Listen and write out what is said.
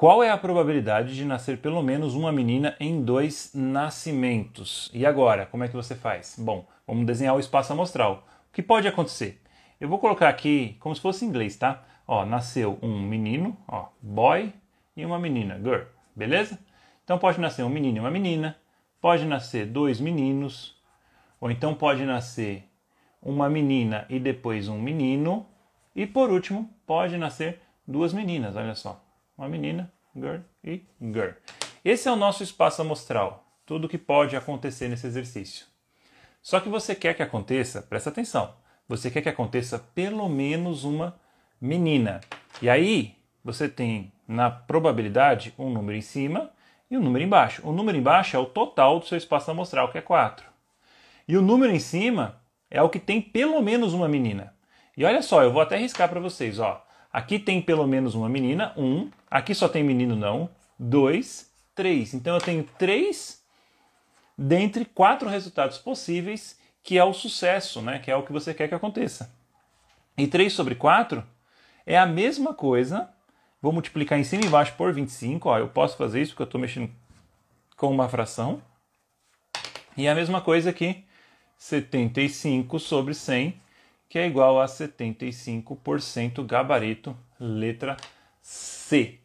Qual é a probabilidade de nascer pelo menos uma menina em dois nascimentos? E agora, como é que você faz? Bom, vamos desenhar o espaço amostral. O que pode acontecer? Eu vou colocar aqui como se fosse inglês, tá? Ó, nasceu um menino, ó, boy, e uma menina, girl, beleza? Então pode nascer um menino e uma menina, pode nascer dois meninos, ou então pode nascer uma menina e depois um menino, e por último, pode nascer duas meninas, olha só uma menina, girl e girl. Esse é o nosso espaço amostral, tudo o que pode acontecer nesse exercício. Só que você quer que aconteça, presta atenção, você quer que aconteça pelo menos uma menina. E aí você tem na probabilidade um número em cima e um número embaixo. O número embaixo é o total do seu espaço amostral, que é 4. E o número em cima é o que tem pelo menos uma menina. E olha só, eu vou até riscar para vocês, ó. Aqui tem pelo menos uma menina, um. Aqui só tem menino, não. Dois, três. Então eu tenho três dentre quatro resultados possíveis, que é o sucesso, né? Que é o que você quer que aconteça. E 3 sobre 4 é a mesma coisa. Vou multiplicar em cima e embaixo por 25. Ó, eu posso fazer isso porque eu estou mexendo com uma fração. E é a mesma coisa aqui. 75 sobre 100 que é igual a 75% gabarito, letra C.